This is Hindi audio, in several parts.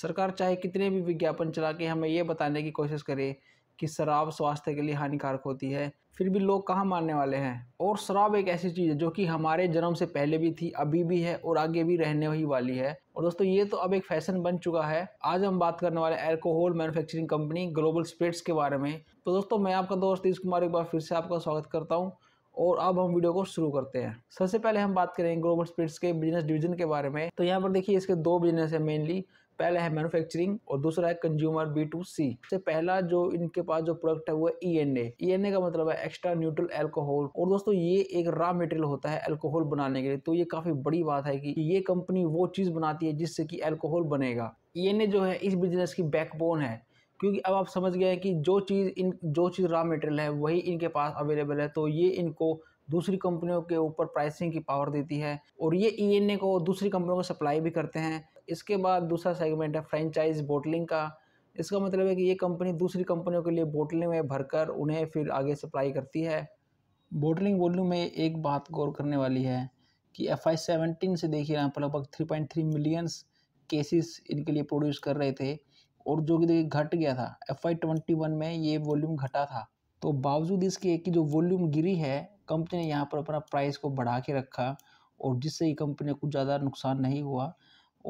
सरकार चाहे कितने भी विज्ञापन चला के हमें ये बताने की कोशिश करे कि शराब स्वास्थ्य के लिए हानिकारक होती है फिर भी लोग कहाँ मानने वाले हैं और शराब एक ऐसी चीज़ है जो कि हमारे जन्म से पहले भी थी अभी भी है और आगे भी रहने ही वाली है और दोस्तों ये तो अब एक फैशन बन चुका है आज हम बात करने वाले alcohol manufacturing company global spirits के बारे में तो दोस्तों मैं आपका दोस्त तीज कुमार एक बार फिर से आपका स्वागत करता हूँ और अब हम वीडियो को शुरू करते हैं सबसे पहले हम बात करें ग्लोबल स्पिरिट्स के बिजनेस डिवीजन के बारे में तो यहाँ पर देखिए इसके दो बिजनेस है मेनली पहला है मैन्युफैक्चरिंग और दूसरा है कंज्यूमर बी टू सी से पहला जो इनके पास जो प्रोडक्ट है वो ई एन ए ई एन ए का मतलब है एक्स्ट्रा न्यूट्रल एल्कोहल और दोस्तों ये एक रॉ मेटेरियल होता है एल्कोहल बनाने के लिए तो ये काफ़ी बड़ी बात है कि ये कंपनी वो चीज़ बनाती है जिससे कि एल्कोहल बनेगा ई एन ए जो है इस बिजनेस की बैकबोन है क्योंकि अब आप समझ गए हैं कि जो चीज़ इन जो चीज़ रॉ मेटेरियल है वही इनके पास अवेलेबल है तो ये इनको दूसरी कंपनियों के ऊपर प्राइसिंग की पावर देती है और ये ई e को दूसरी कंपनियों को सप्लाई भी करते हैं इसके बाद दूसरा सेगमेंट है फ्रेंचाइज बोटलिंग का इसका मतलब है कि ये कंपनी दूसरी कंपनियों के लिए बोटलिंग में भरकर उन्हें फिर आगे सप्लाई करती है बोटलिंग वॉल्यूम में एक बात गौर करने वाली है कि एफ आई सेवनटीन से देखिए यहाँ पर लगभग three point three millions cases इनके लिए प्रोड्यूस कर रहे थे और जो कि देखिए घट गया था एफ आई ट्वेंटी वन में ये वॉल्यूम घटा था तो बावजूद इसके कि जो वॉल्यूम गिरी है कंपनी ने यहाँ पर अपना प्राइस को बढ़ा के रखा और जिससे ये कंपनी को ज़्यादा नुकसान नहीं हुआ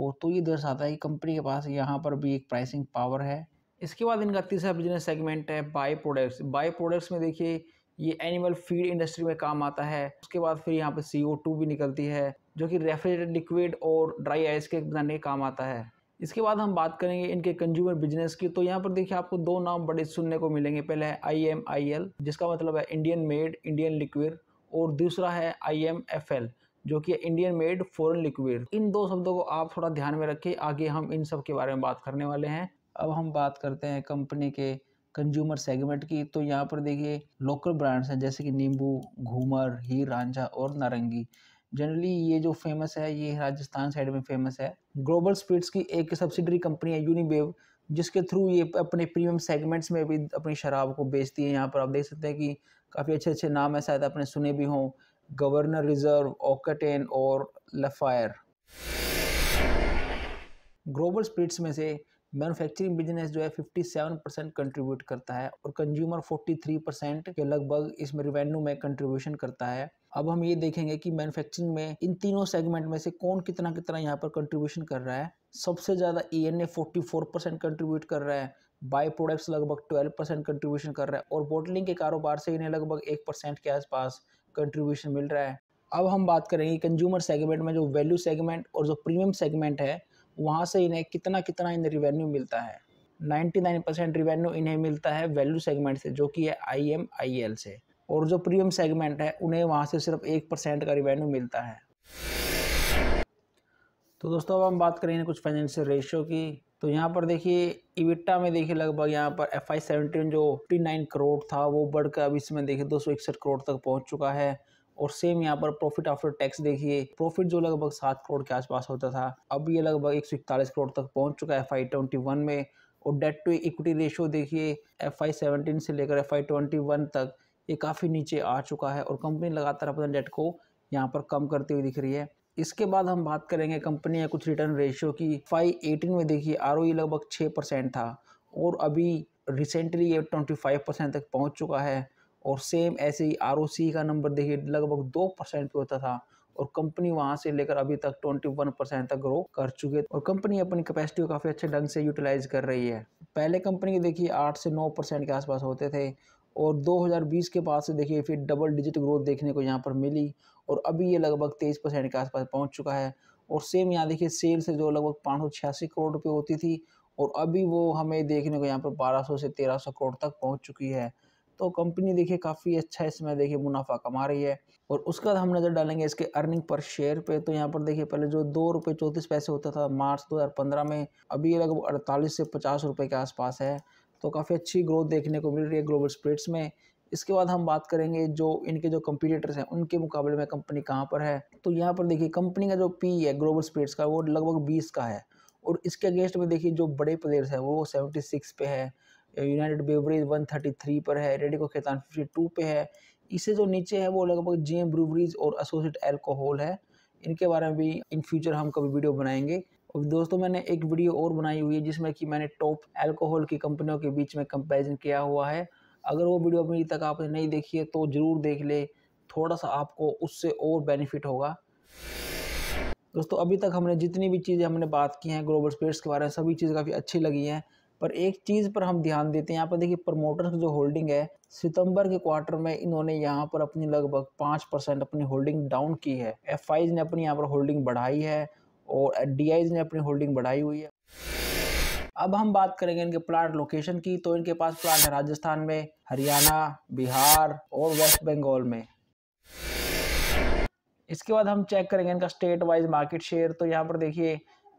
और तो ये दर्शाता है कि कंपनी के पास यहाँ पर भी एक प्राइसिंग पावर है इसके बाद इनका तीसरा बिजनेस सेगमेंट है बाय प्रोडक्ट्स बाय प्रोडक्ट्स में देखिए ये एनिमल फीड इंडस्ट्री में काम आता है उसके बाद फिर यहाँ पर सी भी निकलती है जो कि रेफ्रिजरेटेड लिक्विड और ड्राई आइस के बनाने के काम आता है इसके बाद हम बात करेंगे इनके कंज्यूमर बिजनेस की तो यहाँ पर देखिए आपको दो नाम बड़े सुनने को मिलेंगे पहले है आई एम आई एल जिसका मतलब है इंडियन मेड इंडियन लिक्विड और दूसरा है आई एम एफ एल जो कि इंडियन मेड फॉरन लिक्विड इन दो शब्दों को आप थोड़ा ध्यान में रखें आगे हम इन सब के बारे में बात करने वाले हैं अब हम बात करते हैं कंपनी के कंज्यूमर सेगमेंट की तो यहाँ पर देखिए लोकल ब्रांड्स हैं जैसे कि नींबू घूमर हीर रांझा और नारंगी जनरली ये जो फेमस है ये राजस्थान साइड में फेमस है ग्लोबल स्पीड्स की एक सब्सिडरी कंपनी है यूनिबेव जिसके थ्रू ये अपने प्रीमियम सेगमेंट्स में भी अपनी शराब को बेचती है यहाँ पर आप देख सकते हैं कि काफ़ी अच्छे अच्छे नाम है शायद आपने सुने भी हों गवर्नर रिजर्व ओकटेन और लफायर ग्लोबल स्प्रिट्स में से मैन्युफैक्चरिंग बिजनेस जो है 57 परसेंट कंट्रीब्यूट करता है और कंज्यूमर 43 परसेंट के लगभग इसमें रिवेन्यू में कंट्रीब्यूशन करता है अब हम ये देखेंगे कि मैन्युफैक्चरिंग में इन तीनों सेगमेंट में से कौन कितना कितना यहाँ पर कंट्रीब्यूशन कर रहा है सबसे ज़्यादा E N A forty four percent contribute कर रहा है बाई प्रोडक्ट्स लगभग ट्वेल्व परसेंट कंट्रीब्यूशन कर रहा है और बोटलिंग के कारोबार से इन्हें लगभग एक परसेंट के आसपास कंट्रीब्यूशन मिल रहा है अब हम बात करेंगे कंज्यूमर सेगमेंट में जो वैल्यू सेगमेंट और जो प्रीमियम सेगमेंट है वहाँ से इन्हें कितना कितना इन्हें रिवेन्यू मिलता है 99 परसेंट रिवेन्यू इन्हें मिलता है वैल्यू सेगमेंट से जो कि है आई एम आई एल से और जो प्रीमियम सेगमेंट है उन्हें वहाँ से सिर्फ एक परसेंट का रिवेन्यू मिलता है तो दोस्तों अब हम बात करेंगे कुछ फाइनेंशियल रेशियो की तो यहाँ पर देखिए इविटा में देखिए लगभग यहाँ पर एफ आई सेवेंटीन जो फिफ्टी नाइन करोड़ था वो बढ़कर अब इसमें देखिए दो सौ इकसठ करोड़ तक पहुँच चुका है और सेम यहाँ पर प्रॉफिट आफ्टर टैक्स देखिए प्रॉफिट जो लगभग सात करोड़ के आसपास होता था अब ये लगभग एक सौ इकतालीस करोड़ तक पहुँच चुका है एफ आई ट्वेंटी वन में और डेट टू इक्विटी रेशियो देखिए एफ आई सेवेंटीन से लेकर एफ आई ट्वेंटी वन तक ये काफ़ी नीचे आ चुका है और कंपनी लगातार अपने डेट को यहाँ पर कम करती हुई दिख रही है इसके बाद हम बात करेंगे कंपनी या कुछ रिटर्न रेशियो की फाइव एटीन में देखिए आर e लगभग छः परसेंट था और अभी रिसेंटली ये ट्वेंटी फाइव परसेंट तक पहुंच चुका है और सेम ऐसे ही आर का नंबर देखिए लगभग दो परसेंट पे होता था और कंपनी वहाँ से लेकर अभी तक 21 परसेंट तक ग्रो कर चुके और कंपनी अपनी कैपेसिटी को काफ़ी अच्छे ढंग से यूटिलाइज कर रही है पहले कंपनी के देखिए आठ से नौ परसेंट के आसपास होते थे और 2020 के बाद से देखिए फिर डबल डिजिट ग्रोथ देखने को यहाँ पर मिली और अभी ये लगभग तेईस परसेंट के आसपास पहुंच चुका है और सेम यहाँ देखिए सेल से जो लगभग पाँच सौ छियासी करोड़ रुपये होती थी और अभी वो हमें देखने को यहाँ पर 1200 से 1300 करोड़ तक पहुँच चुकी है तो कंपनी देखिए काफ़ी अच्छा इसमें देखिए मुनाफा कमा रही है और उसका हम नज़र डालेंगे इसके अर्निंग पर शेयर पे तो यहाँ पर देखिए पहले जो दो रुपये चौंतीस पैसे होता था मार्च 2015 में अभी ये लगभग अड़तालीस से पचास रुपये के आसपास है तो काफ़ी अच्छी ग्रोथ देखने को मिल रही है ग्लोबल स्प्रेड्स में इसके बाद हम बात करेंगे जो इनके जो कंपटीटर्स हैं उनके मुकाबले में कंपनी कहाँ पर है तो यहाँ पर देखिए कंपनी का जो पी है ग्लोबल स्पीड्स का वो लगभग बीस का है और इसके अगेंस्ट में देखिए जो बड़े प्लेयर्स हैं वो सेवेंटी सिक्स पे है United Beverages one thirty three पर है रेडिको खेतान फिफ्टी टू पे है इससे जो नीचे है वो लगभग जे एम ब्रूवरीज और एसोसिएट एल्कोहल है इनके बारे में भी इन फ्यूचर हम कभी वीडियो बनाएंगे और दोस्तों मैंने एक वीडियो और बनाई हुई है जिसमें कि मैंने टॉप एल्कोहल की कंपनियों के बीच में कंपेरिजन किया हुआ है अगर वो वीडियो अभी तक आपने नहीं देखी है तो ज़रूर देख ले थोड़ा सा आपको उससे और बेनिफिट होगा दोस्तों अभी तक हमने जितनी भी चीज़ें हमने बात की हैं ग्लोबल स्पेस के बारे में सभी चीज़ काफ़ी अच्छी लगी हैं पर एक चीज़ पर हम ध्यान देते हैं यहाँ पर देखिए प्रमोटर्स की जो होल्डिंग है सितंबर के क्वार्टर में इन्होंने यहाँ पर अपनी लगभग पाँच परसेंट अपनी होल्डिंग डाउन की है एफ ने अपनी यहाँ पर होल्डिंग बढ़ाई है और डी ने अपनी होल्डिंग बढ़ाई हुई है अब हम बात करेंगे इनके प्लांट लोकेशन की तो इनके पास प्लांट है राजस्थान में हरियाणा बिहार और वेस्ट बंगाल में इसके बाद हम चेक करेंगे इनका स्टेट वाइज मार्केट शेयर तो यहाँ पर देखिए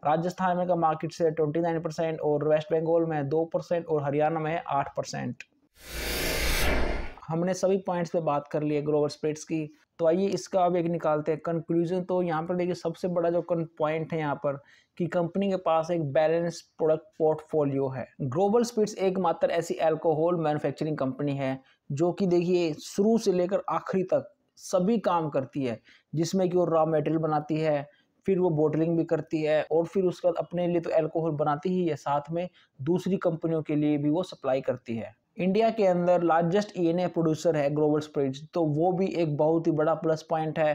राजस्थान में का market share twenty nine percent और वेस्ट बंगाल में दो परसेंट और हरियाणा में आठ परसेंट हमने सभी पॉइंट्स पे बात कर ली है ग्लोबल स्प्रेड्स की तो आइए इसका अब एक निकालते हैं कंक्लूजन तो यहाँ पर देखिए सबसे बड़ा जो पॉइंट है यहाँ पर कि कंपनी के पास एक बैलेंस प्रोडक्ट पोर्टफोलियो है ग्लोबल स्पीड्स एकमात्र ऐसी अल्कोहल मैन्युफैक्चरिंग कंपनी है जो कि देखिए शुरू से लेकर आखिरी तक सभी काम करती है जिसमें कि वो रॉ मटेरियल बनाती है फिर वो बोटलिंग भी करती है और फिर उसके बाद अपने लिए तो एल्कोहल बनाती ही है साथ में दूसरी कंपनियों के लिए भी वो सप्लाई करती है इंडिया के अंदर लार्जेस्ट ई प्रोड्यूसर है ग्लोबल स्प्रिज तो वो भी एक बहुत ही बड़ा प्लस पॉइंट है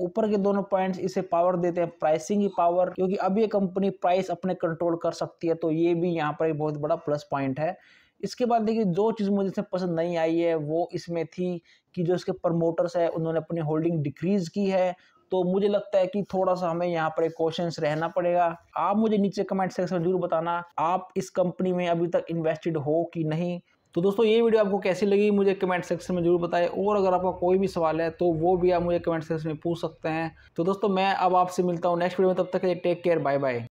ऊपर के दोनों पॉइंट्स इसे पावर देते हैं प्राइसिंग ही पावर क्योंकि अब ये कंपनी प्राइस अपने कंट्रोल कर सकती है तो ये भी यहाँ पर एक बहुत बड़ा प्लस पॉइंट है इसके बाद देखिए जो चीज़ मुझे इसमें पसंद नहीं आई है वो इसमें थी कि जो इसके प्रमोटर्स है उन्होंने अपनी होल्डिंग डिक्रीज़ की है तो मुझे लगता है कि थोड़ा सा हमें यहाँ पर एक क्वेश्चन रहना पड़ेगा आप मुझे नीचे कमेंट सेक्शन में जरूर बताना आप इस कंपनी में अभी तक इन्वेस्टेड हो कि नहीं तो दोस्तों ये वीडियो आपको कैसी लगी मुझे कमेंट सेक्शन में जरूर बताएं और अगर आपका कोई भी सवाल है तो वो भी आप मुझे कमेंट सेक्शन में पूछ सकते हैं तो दोस्तों मैं अब आपसे मिलता हूँ नेक्स्ट वीडियो में तब तक के लिए टेक केयर बाय बाय